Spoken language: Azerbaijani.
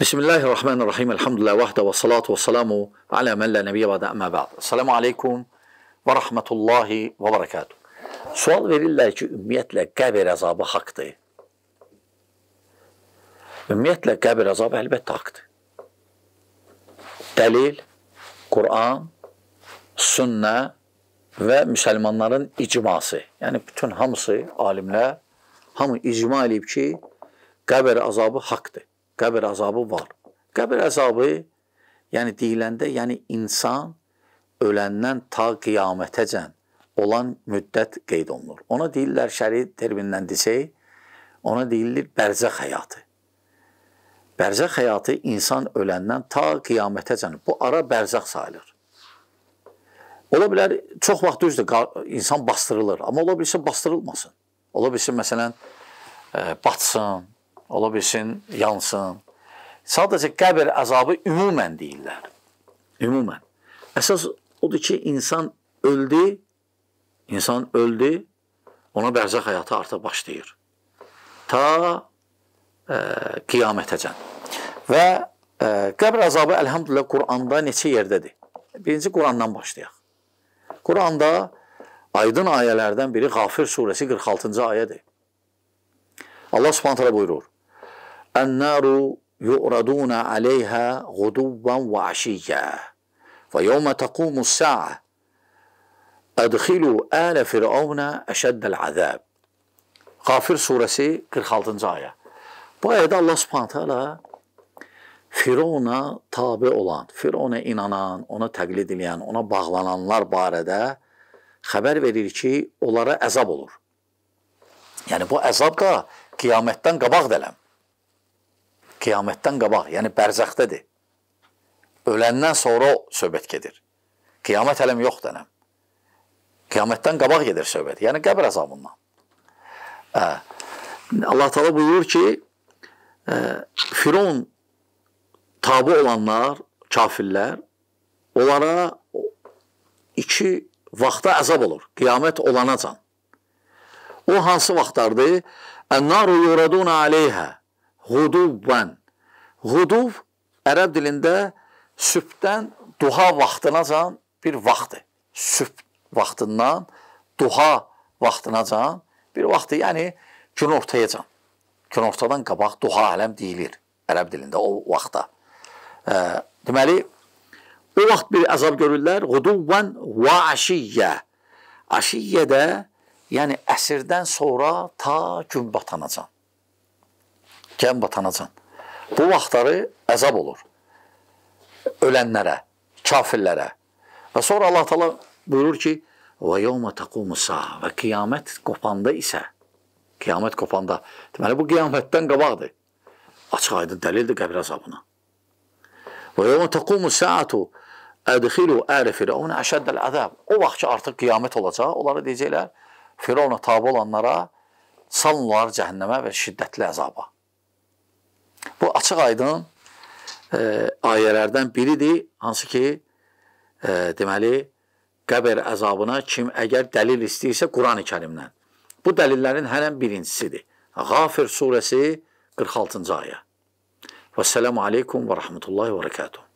بسم الله الرحمن الرحيم الحمد لله وحده والصلاة والسلام على من لا نبي بعد أما بعد السلام عليكم və rahmetullahi və barakatuh. Sual verirlər ki, ümumiyyətlə qəbir əzabı haqdır. Ümumiyyətlə qəbir əzabı əlbəttə haqdır. Dəlil, Quran, sünnə və müsəlmanların icması. Yəni, bütün hamısı alimlər, hamı icma eləyib ki, qəbir əzabı haqdır. Qəbir əzabı var. Qəbir əzabı, yəni deyiləndə, yəni insan öləndən ta qiyamətəcən olan müddət qeyd olunur. Ona deyirlər şəri terminlə desək, ona deyilir bərzəx həyatı. Bərzəx həyatı insan öləndən ta qiyamətəcən. Bu ara bərzəx sayılır. Ola bilər çox vaxt düzdür, insan bastırılır, amma ola bilsin bastırılmasın. Ola bilsin məsələn e, batsın, ola bilsin, yansın. Sadəcə qəbir əzabı ümumən deyirlər. Ümumən. Əsas odur ki, insan öldü, insan öldü, ona bərzəx həyatı artıq başlayır. Ta e, qiyamətəcən. Və e, qəbir əzabı əlhamdülillah Quranda neçə yerdədir? Birinci Qurandan başlayaq. Quranda aydın ayələrdən biri Qafir surəsi 46-cı ayədir. Allah subhanətələ buyurur. النار يؤردون عليها غدوا وعشيا ويوم تقوم الساعه ədxilu ələ firavuna əşəddəl əzəb. Qafir surəsi 46-cı ayə. Bu ayədə Allah subhanət hələ Firavuna tabi olan, Firavuna inanan, ona təqlid edən, ona bağlananlar barədə xəbər verir ki, onlara əzab olur. Yəni bu əzab da qiyamətdən qabaq dələm qiyamətdən qabaq, yəni bərzəxdədir. Öləndən sonra o söhbət gedir. Qiyamət hələm yoxdur hələm. Qiyamətdən qabaq gedir söhbət, yəni qəbr əzabından. Ə, Allah Teala buyurur ki, ə, Firon tabi olanlar, kafirlər, onlara iki vaxta əzab olur. Qiyamət olanacan. O hansı vaxtlardır? Ən-naru yuraduna aleyhə. Quduvvən. Quduv ərəb dilində sübhdən duha vaxtınacan bir vaxtdır. Sübh vaxtından duha vaxtınacan bir vaxtdır. Yəni gün ortayacan. Gün ortadan qabaq duha aləm deyilir ərəb dilində o vaxtda. E, deməli o vaxt bir əzab görürlər. Quduvvən və aşiyyə. Aşiyyə də yəni əsrdən sonra ta gün batanacan gəl batanacan. Bu vaxtları əzab olur ölənlərə, kafirlərə. Və sonra Allah Taala buyurur ki: "Və yevmə taqumus və qiyamət qopanda isə qiyamət qopanda. Deməli bu qiyamətdən qabaqdır. Açıq-aydın dəlildir qəbir əzabına. Və yevmə taqumus saatu adxilu ali firavun əşəddəl əzab. O vaxt ki artıq qiyamət olacaq, onlara deyəcəklər: "Firavuna tabe olanlara salın onları cəhənnəmə və şiddətli əzaba." Bu açıq-aydın e, ayələrdən biridir, hansı ki, e, deməli, qəbir əzabına kim əgər dəlil istəyirsə Qurani kərimdən. Bu dəlillərin hərən birincisidir. Qafir surəsi 46-cı ayə. Və sələmu aleykum və rəhmətullahi və rəkətuhu.